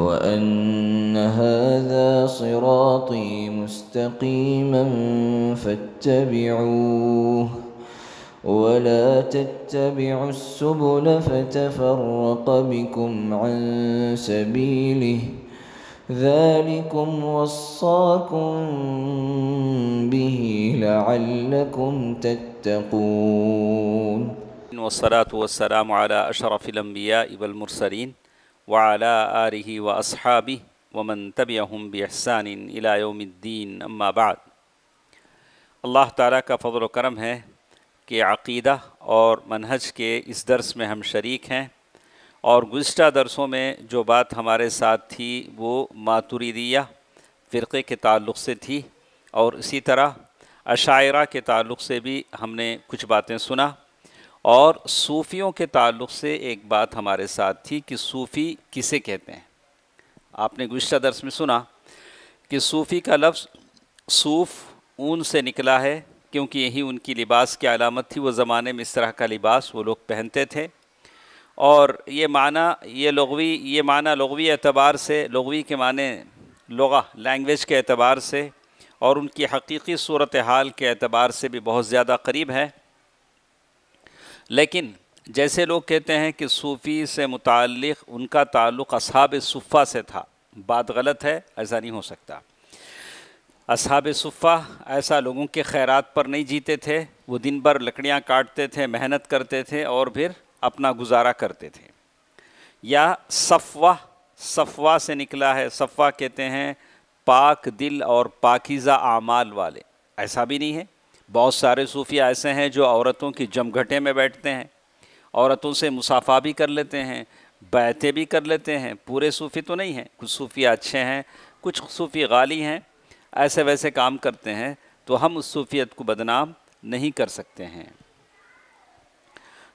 وأن هذا صراطي مستقيما فاتبعوه ولا تتبعوا السبل فتفرق بكم عن سبيله ذلكم وصاكم به لعلكم تتقون والصلاة والسلام على أشرف الأنبياء والمرسلين वाला आरही व असहाबी वमन तबियम बहसान इलायोमद्दीन अम्माबाद अल्लाह ताला का फ़ल करम है कि अक़ीदा और मनहज के इस दर्स में हम शरीक हैं और गुज्त दरसों में जो बात हमारे साथ थी वो मातुरीदिया फ़िरक़े के ताल्लुक़ से थी और इसी तरह अशायरा के ताल्लुक़ से भी हमने कुछ बातें सुना और सूफ़ियों के ताल्लुक़ से एक बात हमारे साथ थी कि सूफ़ी किसे कहते हैं आपने गुज्त दर्स में सुना कि सूफ़ी का लफ्ज़ सूफ़ ऊन से निकला है क्योंकि यही उनकी लिबास की अलामत थी वो ज़माने में इस तरह का लिबास वो लोग पहनते थे और ये माना ये लगवी ये माना लगवी एतबार से लगवी के माने लगा लैंग्वेज के अतबार से और उनकी हकीकी सूरत हाल के एतबार से भी बहुत ज़्यादा करीब है लेकिन जैसे लोग कहते हैं कि सूफ़ी से मुतल उनका ताल्लुक़ असहाब सुफ़ा से था बात गलत है ऐसा नहीं हो सकता असहाब सुफ़ा ऐसा लोगों के खैरात पर नहीं जीते थे वो दिन भर लकड़ियाँ काटते थे मेहनत करते थे और फिर अपना गुजारा करते थे या सफ़वा सफ़वा से निकला है सफ़वा कहते हैं पाक दिल और पाकिज़ा आमाल वाले ऐसा भी नहीं है बहुत सारे सूफ़िया ऐसे हैं जो औरतों की जमघटे में बैठते हैं औरतों से मुसाफा भी कर लेते हैं बैतें भी कर लेते हैं पूरे सूफ़ी तो नहीं हैं कुछ सूफ़िया अच्छे हैं कुछ सूफ़ी गाली हैं ऐसे वैसे काम करते हैं तो हम उस सूफियत को बदनाम नहीं कर सकते हैं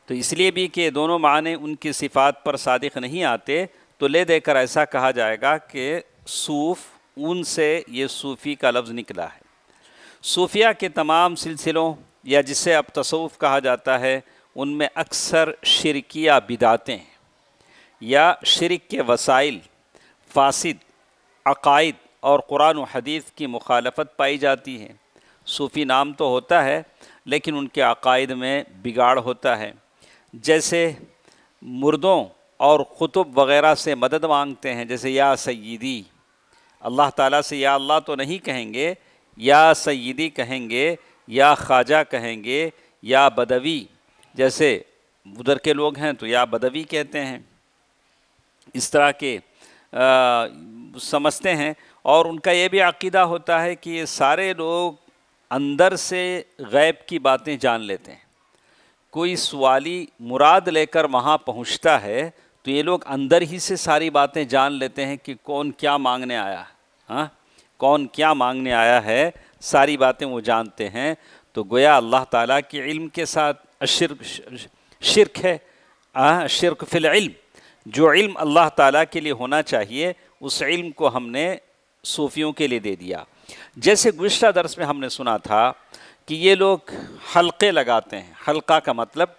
तो इसलिए भी कि दोनों माने उनकी सिफात पर सादिक नहीं आते तो ले देकर ऐसा कहा जाएगा कि सूफ़ ऊन से ये सूफ़ी का लफ्ज़ निकला है सूफिया के तमाम सिलसिलों या जिसे अब तसवुफ़ कहा जाता है उनमें अक्सर शिरकिया बिदातें या शिरक के वसाइल फासिद अकायद और कुरान हदीस की मुखालफत पाई जाती है सूफ़ी नाम तो होता है लेकिन उनके अकायद में बिगाड़ होता है जैसे मुर्दों और ख़ुतब वगैरह से मदद मांगते हैं जैसे या सईदी अल्लाह ताला से या अल्लाह तो नहीं कहेंगे या सईदी कहेंगे या ख्वाजा कहेंगे या बदवी जैसे उधर के लोग हैं तो या बदवी कहते हैं इस तरह के आ, समझते हैं और उनका ये भी अकीदा होता है कि ये सारे लोग अंदर से गैब की बातें जान लेते हैं कोई सवाली मुराद लेकर वहाँ पहुँचता है तो ये लोग अंदर ही से सारी बातें जान लेते हैं कि कौन क्या मांगने आया हाँ कौन क्या मांगने आया है सारी बातें वो जानते हैं तो गोया अल्लाह ताला के इल्म के साथ शिर शिरक है शिरक फिल इल्म जो इल्म अल्लाह ताला के लिए होना चाहिए उस इल्म को हमने सूफियों के लिए दे दिया जैसे गुज्त दरस में हमने सुना था कि ये लोग हल्के लगाते हैं हल्का का मतलब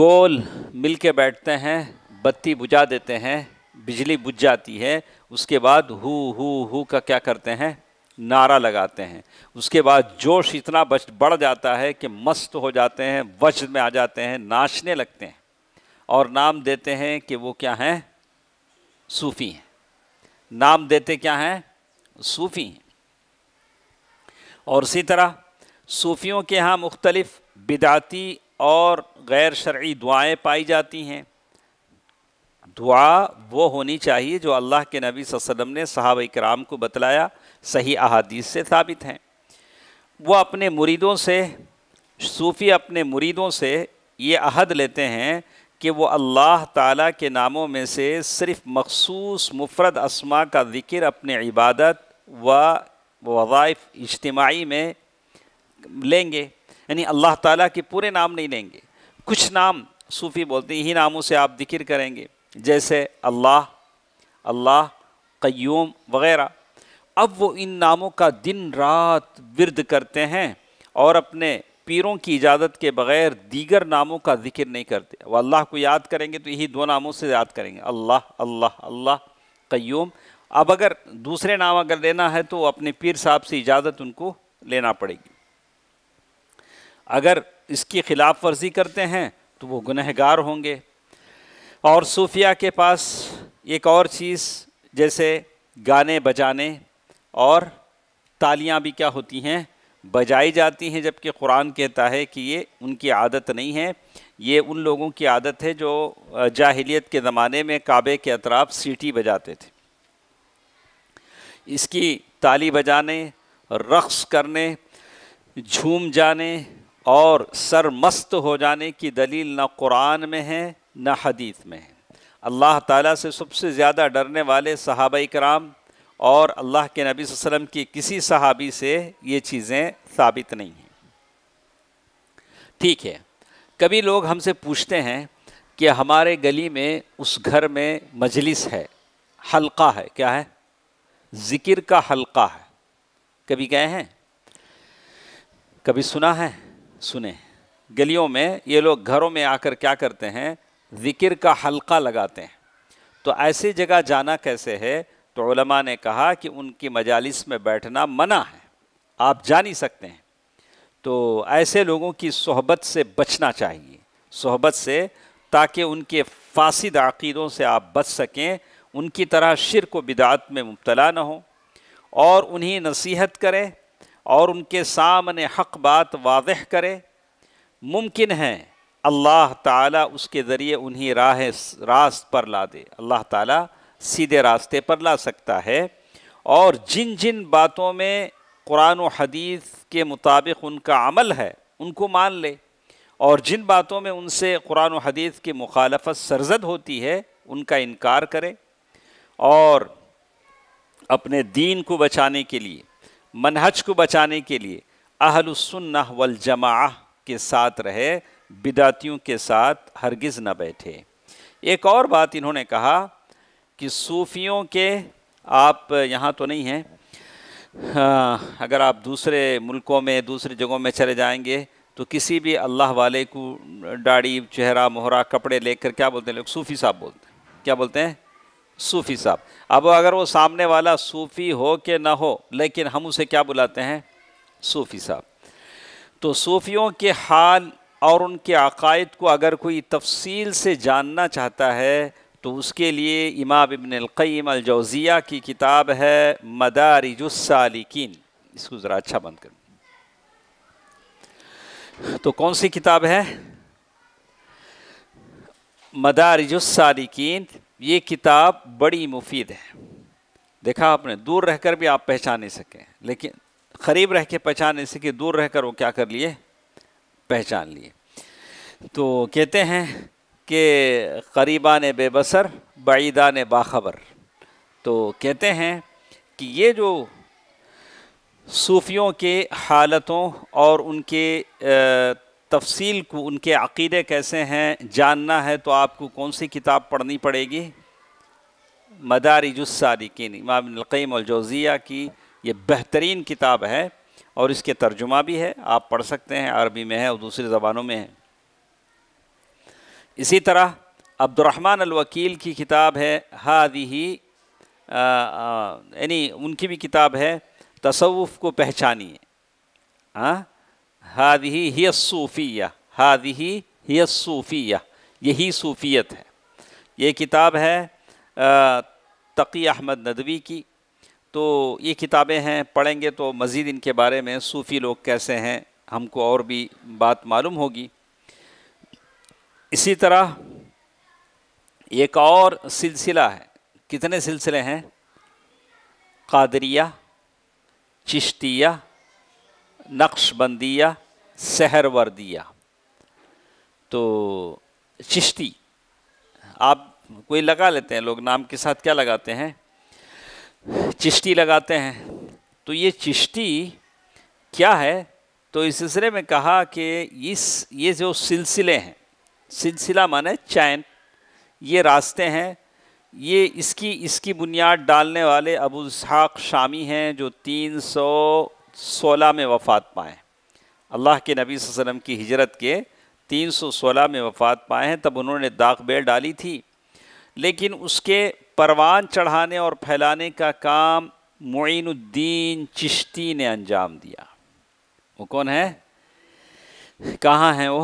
गोल मिल के बैठते हैं बत्ती बुझा देते हैं बिजली बुझ जाती है उसके बाद हु हु हु का क्या करते हैं नारा लगाते हैं उसके बाद जोश इतना बच बढ़ जाता है कि मस्त हो जाते हैं वज्र में आ जाते हैं नाचने लगते हैं और नाम देते हैं कि वो क्या हैं सूफ़ी हैं नाम देते क्या हैं सूफ़ी हैं और इसी तरह सूफ़ियों के यहाँ मुख्तलफ़ बिदाती और गैर शर्य दुआएँ पाई जाती हैं दुआ वो होनी चाहिए जो अल्लाह के नबी वसम ने सहाब कराम को बतलाया सही अहादीस से साबित हैं वो अपने मुरीदों से सूफ़ी अपने मुरीदों से ये अहद लेते हैं कि वो अल्लाह ताला के नामों में से सिर्फ़ मखसूस मुफरद असमा का ज़िक्र अपने इबादत व वाइफ़ इज्तमाही में लेंगे यानी अल्लाह ताला के पूरे नाम नहीं लेंगे कुछ नाम सूफ़ी बोलते हैं इन्हीं नामों से आप ज़िक्र करेंगे जैसे अल्लाह अल्लाह क्यूम वग़ैरह अब वो इन नामों का दिन रात विरद करते हैं और अपने पीरों की इजाज़त के बग़ैर दीगर नामों का जिक्र नहीं करते वह अल्लाह को याद करेंगे तो यही दो नामों से याद करेंगे अल्लाह अल्लाह अल्लाह क्यूम अब अगर दूसरे नाम अगर लेना है तो अपने पीर साहब से इजाज़त उनको लेना पड़ेगी अगर इसकी खिलाफ वर्जी करते हैं तो वो गुनहगार होंगे और सूफिया के पास एक और चीज़ जैसे गाने बजाने और तालियां भी क्या होती हैं बजाई जाती हैं जबकि कुरान कहता है कि ये उनकी आदत नहीं है ये उन लोगों की आदत है जो जाहिलियत के ज़माने में काबे के अतराफ़ सीटी बजाते थे इसकी ताली बजाने रक़्स करने झूम जाने और सरमस्त हो जाने की दलील ना कुरान में है न हदीत में है अल्लाह ताला से सबसे ज़्यादा डरने वाले सहाब कराम और अल्लाह के नबी वसम की किसी सहाबी से ये चीज़ें साबित नहीं हैं ठीक है कभी लोग हमसे पूछते हैं कि हमारे गली में उस घर में मजलिस है हल्का है क्या है ज़िक्र का हल्का है कभी गए हैं कभी सुना है सुने गलियों में ये लोग घरों में आकर क्या करते हैं ज़िक्र का हल्का लगाते हैं तो ऐसी जगह जाना कैसे है तो उलमा ने कहा कि उनकी मजालिस में बैठना मना है आप जा नहीं सकते हैं तो ऐसे लोगों की सोहबत से बचना चाहिए सोहबत से ताकि उनके फासिद अकीदों से आप बच सकें उनकी तरह शिर को बिदात में मुबतला ना हो और उन्हें नसीहत करें और उनके सामने हक बात वाजह करें मुमकिन है अल्लाह ताला उसके ज़रिए उन्हीं राह रास्त पर ला दे अल्लाह ताला सीधे रास्ते पर ला सकता है और जिन जिन बातों में कुरान और हदीस के मुताबिक उनका अमल है उनको मान ले और जिन बातों में उनसे कुरान और हदीस की मुखालफत सरजद होती है उनका इनकार करें और अपने दीन को बचाने के लिए मनहज को बचाने के लिए अहलसन्ना वल जमा के साथ रहे बिदातियों के साथ हरगिज़ न बैठे एक और बात इन्होंने कहा कि सूफियों के आप यहाँ तो नहीं हैं हाँ, अगर आप दूसरे मुल्कों में दूसरी जगहों में चले जाएंगे तो किसी भी अल्लाह वाले को दाढ़ी चेहरा मोहरा कपड़े लेकर क्या बोलते हैं लोग सूफ़ी साहब बोलते हैं क्या बोलते हैं सूफ़ी साहब अब अगर वो सामने वाला सूफ़ी हो के ना हो लेकिन हम उसे क्या बुलाते हैं सूफ़ी साहब तो सूफ़ियों के हाल और उनके अकायद को अगर कोई तफसील से जानना चाहता है तो उसके लिए इमाम इबन क़ीम अलजौज़िया की किताब है मदारिजुस्सालिकीन इसको ज़रा अच्छा बंद कर तो कौन सी किताब है मदारिजुस्सालिकीन ये किताब बड़ी मुफीद है देखा आपने दूर रहकर भी आप पहचान नहीं सकें लेकिन करीब रह के पहचान नहीं सके दूर रहकर वो क्या कर लिए पहचान लिए तो कहते हैं कि करीबा ने बेबसर बईदा ने बाखबर तो कहते हैं कि ये जो सूफ़ियों के हालतों और उनके तफसील को उनके अक़ीदे कैसे हैं जानना है तो आपको कौन सी किताब पढ़नी पड़ेगी की इमाम नक़ीम अलजोज़िया की ये बेहतरीन किताब है और इसके तर्जुमा भी है आप पढ़ सकते हैं अरबी में है और दूसरी ज़बानों में है इसी तरह अब्दुलरहमान अलवकील की किताब है हादी ही यानी उनकी भी किताब है तसवुफ़ को पहचानिए हाँ हादी ही ही सूफ़िया हादी ही ही सूफ़िया यही सूफ़ियत है ये किताब है तकी अहमद नदवी की तो ये किताबें हैं पढ़ेंगे तो मज़ीद इनके बारे में सूफ़ी लोग कैसे हैं हमको और भी बात मालूम होगी इसी तरह एक और सिलसिला है कितने सिलसिले हैं कादरिया चिश्तिया नक्शबंदिया सहरवर्दिया तो चिश्ती आप कोई लगा लेते हैं लोग नाम के साथ क्या लगाते हैं चिश्ती लगाते हैं तो ये चिश्ती क्या है तो इस सिलसिले में कहा कि इस ये जो सिलसिले हैं सिलसिला माने चैन ये रास्ते हैं ये इसकी इसकी बुनियाद डालने वाले अबू इसहाक शामी हैं जो तीन सौ सोलह में वफ़ात पाए अल्लाह के नबी वसम की हिजरत के तीन सौ सोलह में वफ़ात पाए हैं तब उन्होंने दाग बेल डाली थी लेकिन उसके परवान चढ़ाने और फैलाने का काम मुइनुद्दीन चिश्ती ने अंजाम दिया वो कौन है कहाँ है वो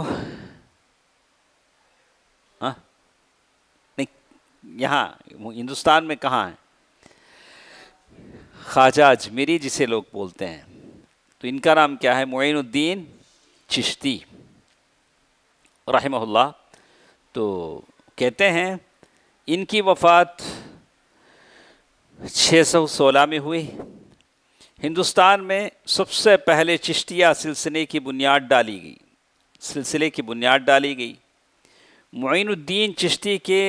हाँ नहीं यहाँ हिंदुस्तान में कहाँ है ख्वाजा अजमेरी जिसे लोग बोलते हैं तो इनका नाम क्या है मोइनुद्दीन चिश्ती रहमहुल्ला तो कहते हैं इनकी वफ़ात 616 में हुई हिंदुस्तान में सबसे पहले चिश्तिया सिलसिले की बुनियाद डाली गई सिलसिले की बुनियाद डाली गई मुइनुद्दीन चिश्ती के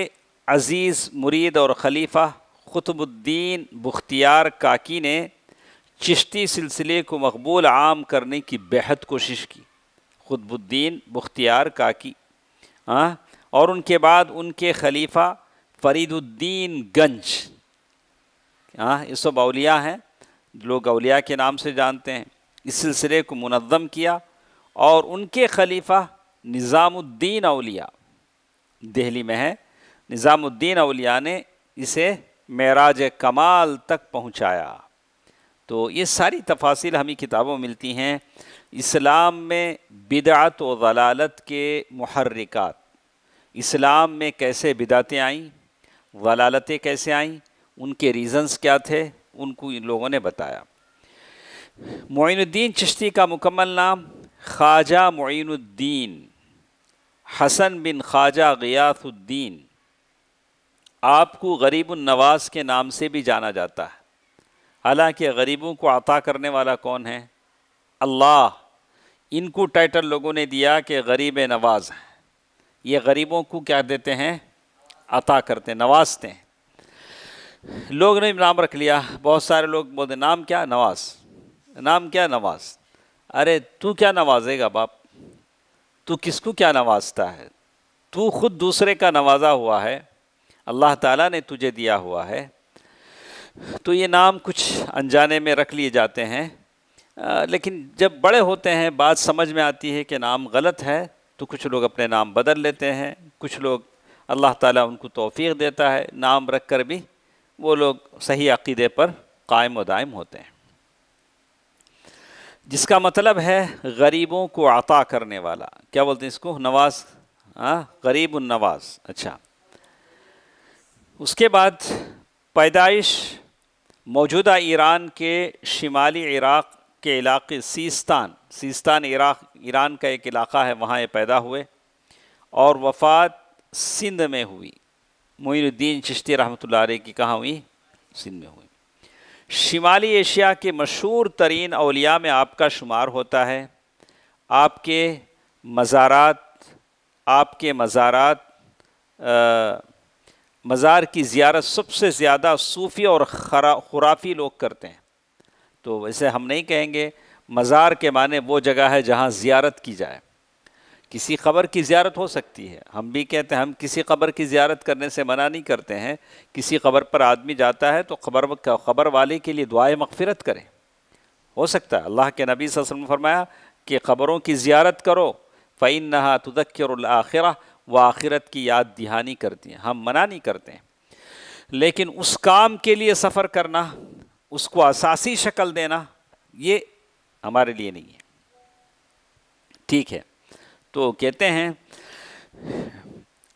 अज़ीज़ मुरीद और खलीफा ख़ुतबुद्दीन बुख्तियार काकी ने चिश्ती सिलसिले को मकबूल आम करने की बेहद कोशिश की ख़ुतबुद्दीन बुख्तियार काकी हाँ और उनके बाद उनके खलीफा फरीदुद्दीन गंज हाँ सब अलिया हैं लोग अलिया के नाम से जानते हैं इस सिलसिले को मुनम किया और उनके खलीफा निज़ामुद्दीन अलिया दिल्ली में है निज़ामुद्दीन अलिया ने इसे मराज कमाल तक पहुँचाया तो ये सारी तफासिल हमें किताबों में मिलती हैं इस्लाम में बिदात व जलालत के महरकत इस्लाम में कैसे बिदातें आईं वलालतें कैसे आईं उनके रीज़न्स क्या थे उनको इन लोगों ने बताया मोइनुद्दीन चिश्ती का मुकम्मल नाम ख्वाजा मोइनुद्दीन हसन बिन ख्वाजा गयासुद्दीन आपको गरीब नवाज के नाम से भी जाना जाता है हालांकि गरीबों को अता करने वाला कौन है अल्लाह इनको टाइटल लोगों ने दिया कि गरीब नवाज हैं ये गरीबों को क्या देते हैं अता करते नवाजते हैं लोग ने नाम रख लिया बहुत सारे लोग बोलते नाम क्या नवाज नाम क्या नवाज अरे तू क्या नवाजेगा बाप तू किसको क्या नवाजता है तू खुद दूसरे का नवाजा हुआ है अल्लाह ताला ने तुझे दिया हुआ है तो ये नाम कुछ अनजाने में रख लिए जाते हैं आ, लेकिन जब बड़े होते हैं बात समझ में आती है कि नाम गलत है तो कुछ लोग अपने नाम बदल लेते हैं कुछ लोग अल्लाह ताला उनको तोफ़ी देता है नाम रख कर भी वो लोग सही अकीदे पर कायम व दायम होते हैं जिसका मतलब है गरीबों को अता करने वाला क्या बोलते हैं इसको नवाज हाँ गरीब नवाज अच्छा उसके बाद पैदाइश मौजूदा ईरान के शिमाली इराक़ के इलाके सीस्तान सीस्तान इराक ईरान का एक इलाका है वहाँ ये पैदा हुए और वफ़ात सिंध में हुई मोइनुद्दीन चिश्ती रहमत की कहाँ हुई सिंध में हुई शिमाली एशिया के मशहूर तरीन अलिया में आपका शुमार होता है आपके मज़ारात आपके मज़ारात मज़ार की ज़्यारत सबसे ज़्यादा सूफ़ी और खरा खुराफी लोग करते हैं तो वैसे हम नहीं कहेंगे मज़ार के माने वो जगह है जहाँ ज़्यारत की जाए किसी ख़बर की ज़्यारत हो सकती है हम भी कहते हैं हम किसी ख़बर की ज़्यारत करने से मना नहीं करते हैं किसी ख़बर पर आदमी जाता है तो खबर ख़बर वाले के लिए दुआ मगफ़रत करें हो सकता है अल्लाह के नबी वसल्लम ने फरमाया कि ख़बरों की ज़्यारत करो फ़ैन नहा तदक्र व आखिरत की याद दहानी करती हैं हम मना नहीं करते हैं लेकिन उस काम के लिए सफ़र करना उसको असासी शक्ल देना ये हमारे लिए नहीं है ठीक है तो कहते हैं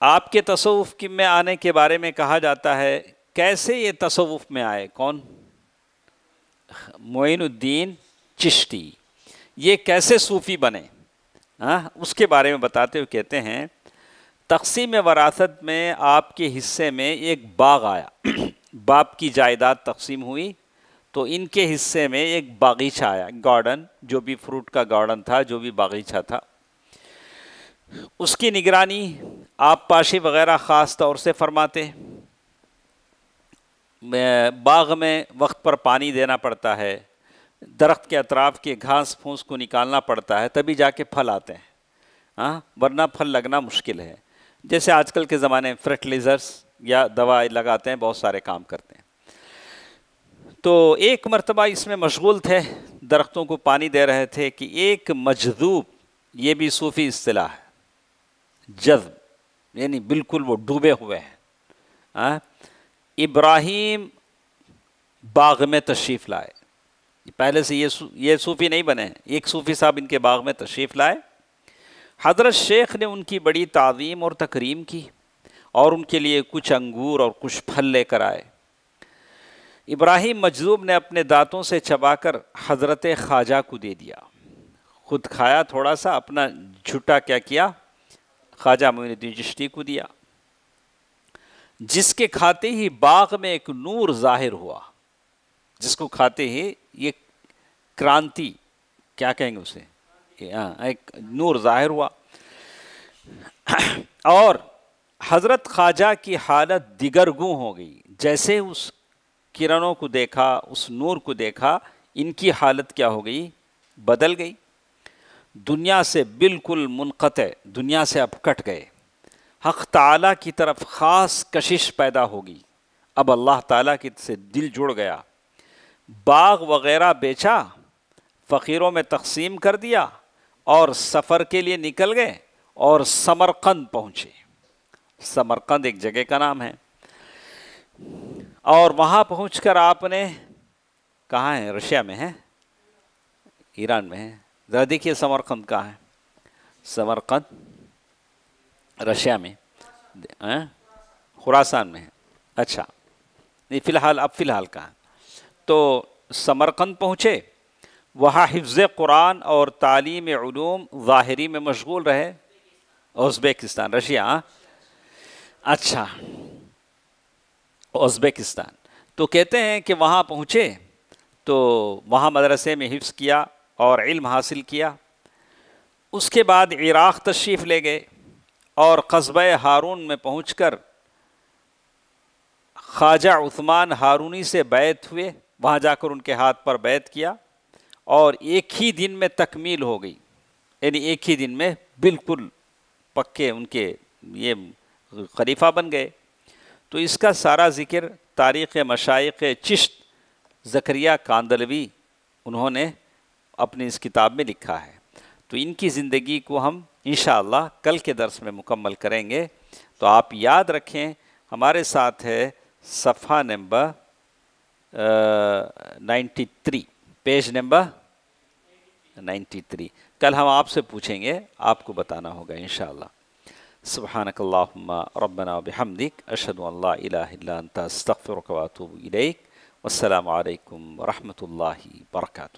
आपके तसवुफ़ की में आने के बारे में कहा जाता है कैसे ये तसवुफ़ में आए कौन मोइनुद्दीन चिश्ती ये कैसे सूफ़ी बने हाँ उसके बारे में बताते हुए कहते हैं तकसीम वरासत में आपके हिस्से में एक बाग आया बाप की जायदाद तकसीम हुई तो इनके हिस्से में एक बागीचा आया गार्डन जो भी फ्रूट का गार्डन था जो भी बागीचा था उसकी निगरानी आप पाशे वगैरह ख़ास तौर से फरमाते बाग में वक्त पर पानी देना पड़ता है दरख्त के अतराफ़ के घास फूस को निकालना पड़ता है तभी जाके फल आते हैं हाँ वरना फल लगना मुश्किल है जैसे आजकल के ज़माने में फर्टिलाइज़र्स या दवा लगाते हैं बहुत सारे काम करते हैं तो एक मरतबा इसमें मशगूल थे दरख्तों को पानी दे रहे थे कि एक मजदूब ये भी सूफ़ी अصطलाह है जज्ब यानी बिल्कुल वो डूबे हुए हैं इब्राहिम बाग में तशरीफ़ लाए पहले से ये ये सूफ़ी नहीं बने एक सूफ़ी साहब इनके बाग में तशरीफ़ लाए हज़रत शेख ने उनकी बड़ी तज़ीम और तकरीम की और उनके लिए कुछ अंगूर और कुछ फल लेकर आए इब्राहिम मजलूब ने अपने दांतों से चबाकर हज़रत ख्वाजा को दे दिया खुद खाया थोड़ा सा अपना झूठा क्या किया ख्वाजा मोइनुद्दीन चिश्ती को दिया जिसके खाते ही बाग में एक नूर जाहिर हुआ जिसको खाते ही ये क्रांति क्या कहेंगे उसे हाँ, एक नूर जाहिर हुआ और हज़रत ख्वाजा की हालत दिगरगू हो गई जैसे उस किरणों को देखा उस नूर को देखा इनकी हालत क्या हो गई बदल गई दुनिया से बिल्कुल मुनक़ दुनिया से अब कट गए हक़ ताला की तरफ ख़ास कशिश पैदा होगी अब अल्लाह ताला की से दिल जुड़ गया बाग वगैरह बेचा फ़कीरों में तकसीम कर दिया और सफ़र के लिए निकल गए और समरकंद पहुँचे समरकंद एक जगह का नाम है और वहाँ पहुँच आपने कहाँ है रशिया में है ईरान में है ज़रा देखिए समरकंद कहाँ है समरकंद रशिया में हाँ? खुरासान में है अच्छा नहीं फ़िलहाल अब फ़िलहाल कहाँ तो समरकंद पहुँचे वहाँ हिफ्ज़ कुरान और तालीम ज़ाहरी में मशगूल रहे उज़्बेकिस्तान रशिया हाँ? अच्छा उज़्बेकिस्तान तो कहते हैं कि वहाँ पहुँचे तो वहाँ मदरसे में हिफ्स किया और इल्म हासिल किया उसके बाद इराक़ तशरीफ़ ले गए और कस्बे हारून में पहुँच कर ख्वाजा उस्मान हारूनी से बैत हुए वहाँ जाकर उनके हाथ पर बैत किया और एक ही दिन में तकमील हो गई यानी एक ही दिन में बिल्कुल पक्के उनके ये खलीफा बन गए तो इसका सारा ज़िक्र तारीख़ मशाइ चिश्त ज़करिया कांदलवी उन्होंने अपनी इस किताब में लिखा है तो इनकी ज़िंदगी को हम इन कल के दर्स में मुकम्मल करेंगे तो आप याद रखें हमारे साथ है सफ़ा number ninety three page number ninety three कल हम आपसे पूछेंगे आपको बताना होगा इन शाला सुबहानक रबना बहमदिक अशद अल्लाह तस्तफ़र वातूब वर्का